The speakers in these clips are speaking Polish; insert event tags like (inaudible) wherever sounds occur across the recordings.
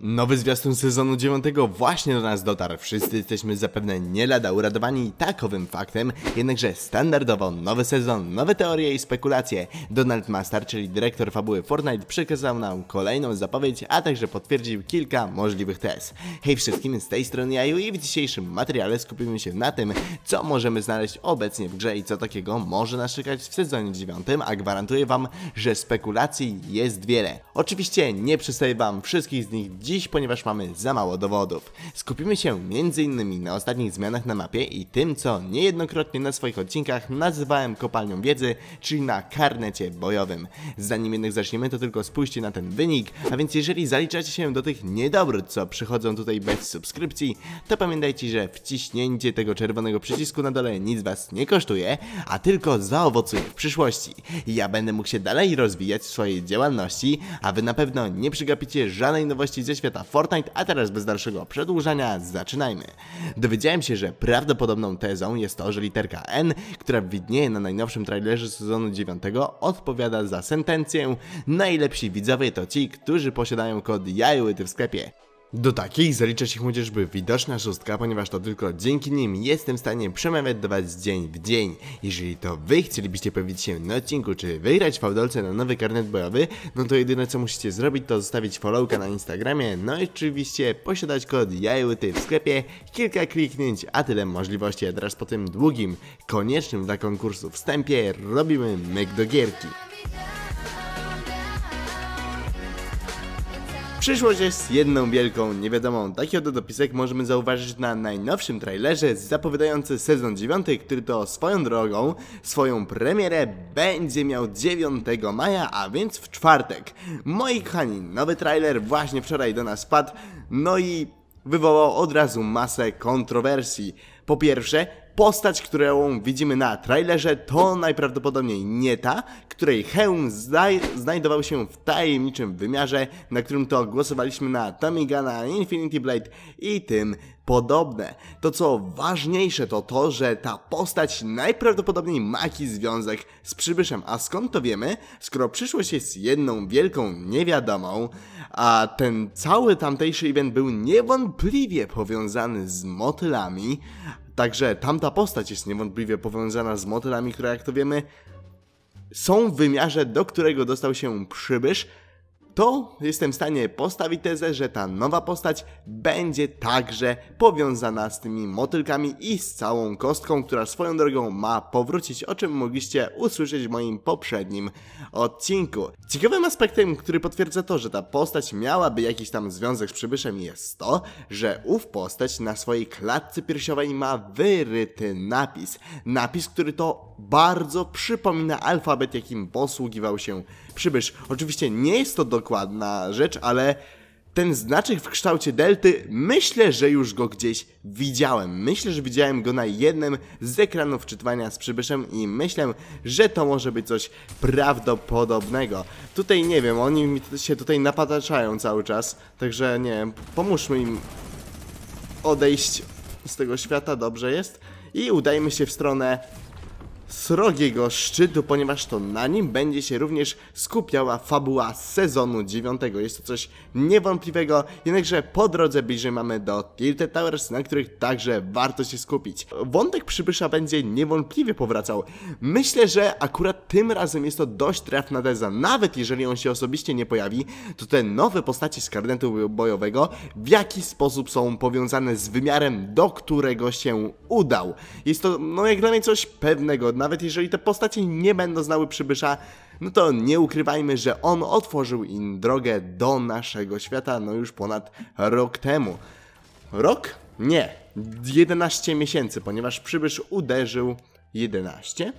Nowy zwiastun sezonu 9 właśnie do nas dotarł. Wszyscy jesteśmy zapewne nie lada uradowani takowym faktem, jednakże standardowo nowy sezon, nowe teorie i spekulacje. Donald Master, czyli dyrektor fabuły Fortnite, przekazał nam kolejną zapowiedź, a także potwierdził kilka możliwych tez. Hej wszystkim, z tej strony Jaju i w dzisiejszym materiale skupimy się na tym, co możemy znaleźć obecnie w grze i co takiego może nas czekać w sezonie 9, a gwarantuję wam, że spekulacji jest wiele. Oczywiście nie przedstawię wam wszystkich z nich dziś, ponieważ mamy za mało dowodów. Skupimy się m.in. na ostatnich zmianach na mapie i tym, co niejednokrotnie na swoich odcinkach nazywałem kopalnią wiedzy, czyli na karnecie bojowym. Zanim jednak zaczniemy, to tylko spójrzcie na ten wynik, a więc jeżeli zaliczacie się do tych niedobrych, co przychodzą tutaj bez subskrypcji, to pamiętajcie, że wciśnięcie tego czerwonego przycisku na dole nic was nie kosztuje, a tylko zaowocuje w przyszłości. Ja będę mógł się dalej rozwijać w swojej działalności, a wy na pewno nie przegapicie żadnej nowości ze świata Fortnite, a teraz bez dalszego przedłużania zaczynajmy. Dowiedziałem się, że prawdopodobną tezą jest to, że literka N, która widnieje na najnowszym trailerze sezonu 9, odpowiada za sentencję najlepsi widzowie to ci, którzy posiadają kod jajłyty w sklepie. Do takich zalicza się chociażby widoczna szóstka, ponieważ to tylko dzięki nim jestem w stanie przemawiać do Was dzień w dzień. Jeżeli to Wy chcielibyście pojawić się na odcinku, czy wygrać w fałdolce na nowy karnet bojowy, no to jedyne co musicie zrobić to zostawić followka na Instagramie, no i oczywiście posiadać kod jajuty w sklepie, kilka kliknięć, a tyle możliwości. A teraz po tym długim, koniecznym dla konkursu wstępie robimy myk do gierki. Przyszłość jest jedną wielką niewiadomą. Taki oto dopisek możemy zauważyć na najnowszym trailerze zapowiadający sezon 9, który to swoją drogą, swoją premierę będzie miał 9 maja, a więc w czwartek. Moi kochani, nowy trailer właśnie wczoraj do nas padł, no i wywołał od razu masę kontrowersji. Po pierwsze, Postać, którą widzimy na trailerze, to najprawdopodobniej nie ta, której hełm znaj znajdował się w tajemniczym wymiarze, na którym to głosowaliśmy na Tommy Infinity Blade i tym podobne. To co ważniejsze to to, że ta postać najprawdopodobniej ma jakiś związek z przybyszem. A skąd to wiemy? Skoro przyszłość jest jedną wielką niewiadomą, a ten cały tamtejszy event był niewątpliwie powiązany z motylami, Także tamta postać jest niewątpliwie powiązana z motylami, które jak to wiemy są w wymiarze, do którego dostał się przybysz, to jestem w stanie postawić tezę, że ta nowa postać będzie także powiązana z tymi motylkami i z całą kostką, która swoją drogą ma powrócić, o czym mogliście usłyszeć w moim poprzednim odcinku. Ciekawym aspektem, który potwierdza to, że ta postać miałaby jakiś tam związek z przybyszem jest to, że ów postać na swojej klatce piersiowej ma wyryty napis. Napis, który to bardzo przypomina alfabet, jakim posługiwał się przybysz. Oczywiście nie jest to do dokładna rzecz, ale ten znaczek w kształcie delty, myślę, że już go gdzieś widziałem. Myślę, że widziałem go na jednym z ekranów czytania z przybyszem i myślę, że to może być coś prawdopodobnego. Tutaj nie wiem, oni się tutaj napataczają cały czas, także nie wiem, pomóżmy im odejść z tego świata, dobrze jest. I udajmy się w stronę srogiego szczytu, ponieważ to na nim będzie się również skupiała fabuła sezonu 9. Jest to coś niewątpliwego, jednakże po drodze bliżej mamy do Tilted Towers, na których także warto się skupić. Wątek przybysza będzie niewątpliwie powracał. Myślę, że akurat tym razem jest to dość trafna teza. Nawet jeżeli on się osobiście nie pojawi, to te nowe postacie z karnetu bojowego w jaki sposób są powiązane z wymiarem, do którego się udał. Jest to, no jak dla mnie, coś pewnego nawet jeżeli te postacie nie będą znały przybysza, no to nie ukrywajmy, że on otworzył im drogę do naszego świata, no już ponad rok temu. Rok? Nie, 11 miesięcy, ponieważ przybysz uderzył 11,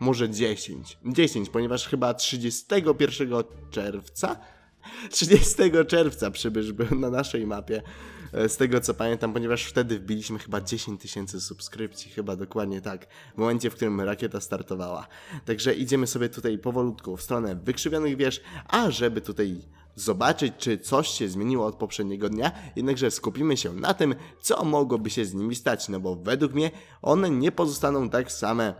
może 10. 10, ponieważ chyba 31 czerwca 30 czerwca przybysz był na naszej mapie. E, z tego co pamiętam, ponieważ wtedy wbiliśmy chyba 10 tysięcy subskrypcji, chyba dokładnie tak, w momencie, w którym rakieta startowała. Także idziemy sobie tutaj powolutku w stronę wykrzywionych wież, a żeby tutaj zobaczyć, czy coś się zmieniło od poprzedniego dnia, jednakże skupimy się na tym, co mogłoby się z nimi stać, no bo według mnie one nie pozostaną tak same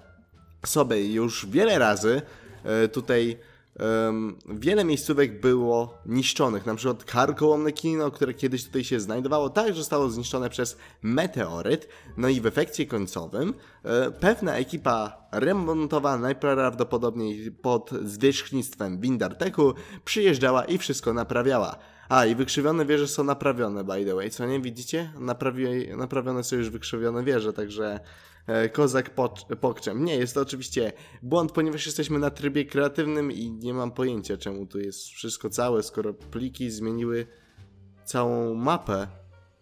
sobie już wiele razy e, tutaj um, wiele miejscówek było niszczonych, na przykład karkołomne kino, które kiedyś tutaj się znajdowało, także zostało zniszczone przez meteoryt, no i w efekcie końcowym e, pewna ekipa remontowa najprawdopodobniej pod zwierzchnictwem Windarteku przyjeżdżała i wszystko naprawiała. A, i wykrzywione wieże są naprawione, by the way, co nie? Widzicie? Naprawi... Naprawione są już wykrzywione wieże, także e, kozak pokczem. Nie, jest to oczywiście błąd, ponieważ jesteśmy na trybie kreatywnym i nie mam pojęcia, czemu tu jest wszystko całe, skoro pliki zmieniły całą mapę.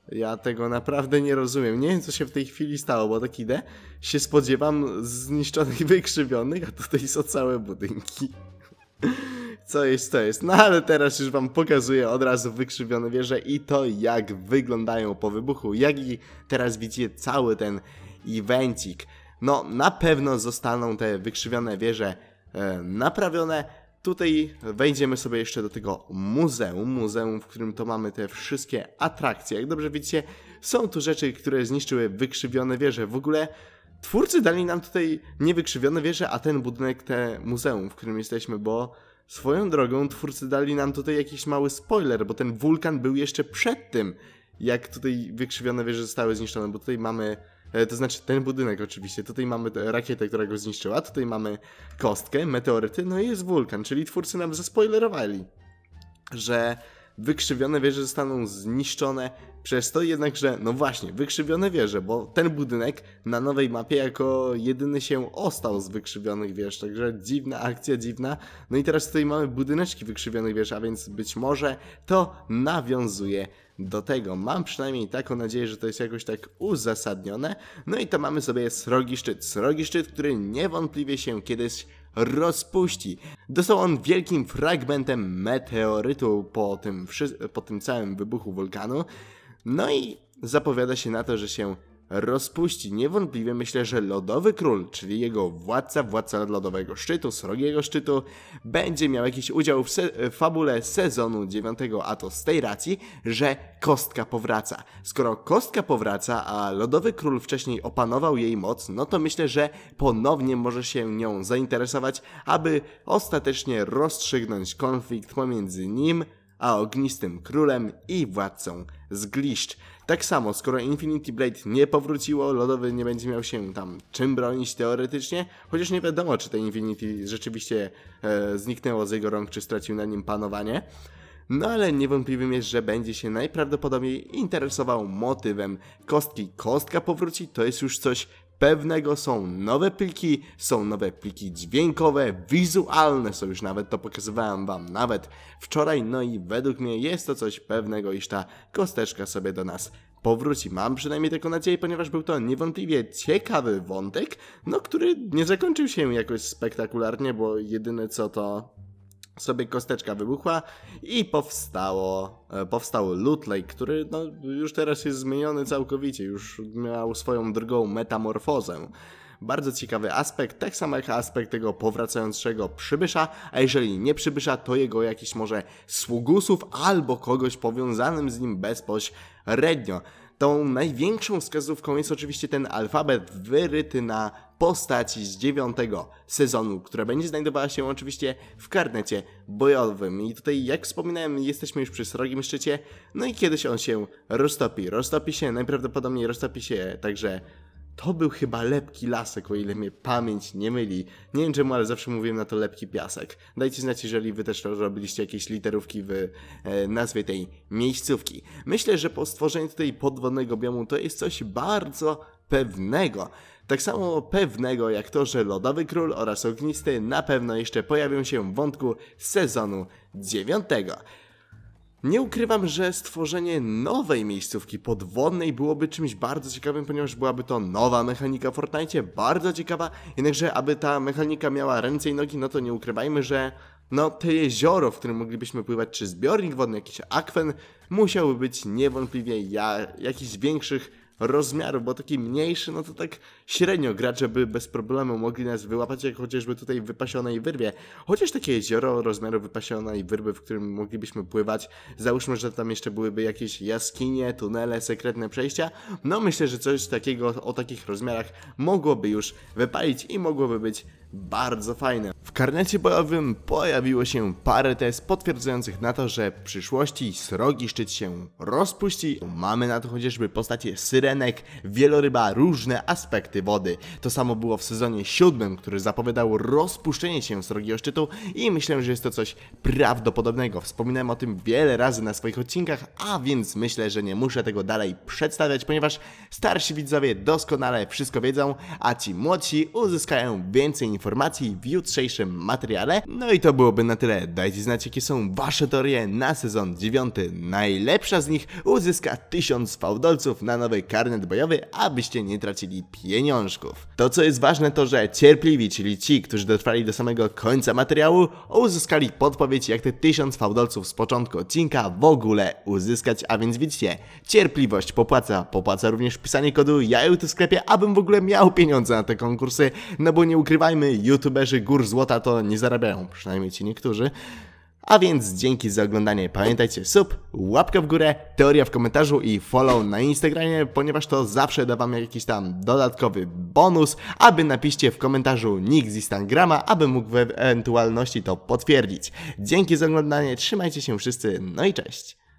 Ja tego naprawdę nie rozumiem. Nie wiem, co się w tej chwili stało, bo tak idę. Się spodziewam zniszczonych, (laughs) wykrzywionych, a tutaj są całe budynki co jest, to jest. No ale teraz już wam pokazuję od razu wykrzywione wieże i to jak wyglądają po wybuchu, jak i teraz widzicie cały ten evencik. No na pewno zostaną te wykrzywione wieże e, naprawione. Tutaj wejdziemy sobie jeszcze do tego muzeum, muzeum, w którym to mamy te wszystkie atrakcje. Jak dobrze widzicie, są tu rzeczy, które zniszczyły wykrzywione wieże. W ogóle twórcy dali nam tutaj niewykrzywione wieże, a ten budynek, te muzeum, w którym jesteśmy, bo Swoją drogą twórcy dali nam tutaj jakiś mały spoiler, bo ten wulkan był jeszcze przed tym, jak tutaj wykrzywione wieże zostały zniszczone, bo tutaj mamy, e, to znaczy ten budynek oczywiście, tutaj mamy rakietę, która go zniszczyła, tutaj mamy kostkę, meteoryty, no i jest wulkan, czyli twórcy nam zaspoilerowali, że wykrzywione wieże zostaną zniszczone przez to jednakże, no właśnie, wykrzywione wieże, bo ten budynek na nowej mapie jako jedyny się ostał z wykrzywionych wież, także dziwna akcja, dziwna. No i teraz tutaj mamy budyneczki wykrzywionych wież, a więc być może to nawiązuje do tego. Mam przynajmniej taką nadzieję, że to jest jakoś tak uzasadnione. No i to mamy sobie srogi szczyt. Srogi szczyt, który niewątpliwie się kiedyś rozpuści. Dostał on wielkim fragmentem meteorytu po tym, po tym całym wybuchu wulkanu. No i zapowiada się na to, że się rozpuści. Niewątpliwie myślę, że Lodowy Król, czyli jego władca, władca Lodowego Szczytu, Srogiego Szczytu, będzie miał jakiś udział w se fabule sezonu 9, a to z tej racji, że Kostka powraca. Skoro Kostka powraca, a Lodowy Król wcześniej opanował jej moc, no to myślę, że ponownie może się nią zainteresować, aby ostatecznie rozstrzygnąć konflikt pomiędzy nim, a ognistym królem i władcą gliszcz. Tak samo, skoro Infinity Blade nie powróciło, lodowy nie będzie miał się tam czym bronić teoretycznie, chociaż nie wiadomo, czy te Infinity rzeczywiście e, zniknęło z jego rąk, czy stracił na nim panowanie. No ale niewątpliwym jest, że będzie się najprawdopodobniej interesował motywem kostki. Kostka powróci to jest już coś pewnego są nowe pliki, są nowe pliki dźwiękowe, wizualne są już nawet, to pokazywałem Wam nawet wczoraj, no i według mnie jest to coś pewnego, iż ta kosteczka sobie do nas powróci. Mam przynajmniej taką nadzieję, ponieważ był to niewątpliwie ciekawy wątek, no który nie zakończył się jakoś spektakularnie, bo jedyne co to sobie kosteczka wybuchła i powstało, e, powstał Loot Lake, który no, już teraz jest zmieniony całkowicie, już miał swoją drugą metamorfozę. Bardzo ciekawy aspekt, tak samo jak aspekt tego powracającego przybysza, a jeżeli nie przybysza, to jego jakiś może sługusów albo kogoś powiązanym z nim bezpośrednio. Tą największą wskazówką jest oczywiście ten alfabet wyryty na postać z dziewiątego sezonu, która będzie znajdowała się oczywiście w karnecie bojowym. I tutaj, jak wspominałem, jesteśmy już przy srogim szczycie, no i kiedyś on się roztopi. Roztopi się, najprawdopodobniej roztopi się także to był chyba lepki lasek, o ile mnie pamięć nie myli. Nie wiem czemu, ale zawsze mówiłem na to lepki piasek. Dajcie znać, jeżeli wy też robiliście jakieś literówki w e, nazwie tej miejscówki. Myślę, że po stworzeniu tutaj podwodnego biomu to jest coś bardzo pewnego. Tak samo pewnego jak to, że Lodowy Król oraz Ognisty na pewno jeszcze pojawią się w wątku sezonu 9. Nie ukrywam, że stworzenie nowej miejscówki podwodnej byłoby czymś bardzo ciekawym, ponieważ byłaby to nowa mechanika w Fortnite, bardzo ciekawa, jednakże aby ta mechanika miała ręce i nogi, no to nie ukrywajmy, że no te jezioro, w którym moglibyśmy pływać, czy zbiornik wodny, jakiś akwen, musiałby być niewątpliwie ja, jakichś większych rozmiarów, bo taki mniejszy, no to tak średnio gracze by bez problemu mogli nas wyłapać, jak chociażby tutaj w wypasionej wyrwie. Chociaż takie jezioro rozmiaru wypasionej wyrwy, w którym moglibyśmy pływać, załóżmy, że tam jeszcze byłyby jakieś jaskinie, tunele, sekretne przejścia, no myślę, że coś takiego o takich rozmiarach mogłoby już wypalić i mogłoby być bardzo fajne. W karnecie bojowym pojawiło się parę test potwierdzających na to, że w przyszłości srogi szczyt się rozpuści. Mamy na to chociażby postacie syrenek, wieloryba, różne aspekty wody. To samo było w sezonie siódmym, który zapowiadał rozpuszczenie się srogiego szczytu i myślę, że jest to coś prawdopodobnego. Wspominałem o tym wiele razy na swoich odcinkach, a więc myślę, że nie muszę tego dalej przedstawiać, ponieważ starsi widzowie doskonale wszystko wiedzą, a ci młodsi uzyskają więcej informacji informacji w jutrzejszym materiale. No i to byłoby na tyle. Dajcie znać, jakie są wasze teorie na sezon 9. Najlepsza z nich uzyska 1000 fałdolców na nowy karnet bojowy, abyście nie tracili pieniążków. To, co jest ważne, to że cierpliwi, czyli ci, którzy dotrwali do samego końca materiału, uzyskali podpowiedź, jak te 1000 fałdolców z początku odcinka w ogóle uzyskać, a więc widzicie, cierpliwość popłaca, popłaca również pisanie kodu jaju w sklepie, abym w ogóle miał pieniądze na te konkursy, no bo nie ukrywajmy, youtuberzy gór złota to nie zarabiają, przynajmniej ci niektórzy. A więc dzięki za oglądanie. Pamiętajcie, sub, łapka w górę, teoria w komentarzu i follow na Instagramie, ponieważ to zawsze da wam jakiś tam dodatkowy bonus, aby napiszcie w komentarzu nick z Instagrama, aby mógł w ewentualności to potwierdzić. Dzięki za oglądanie, trzymajcie się wszyscy, no i cześć!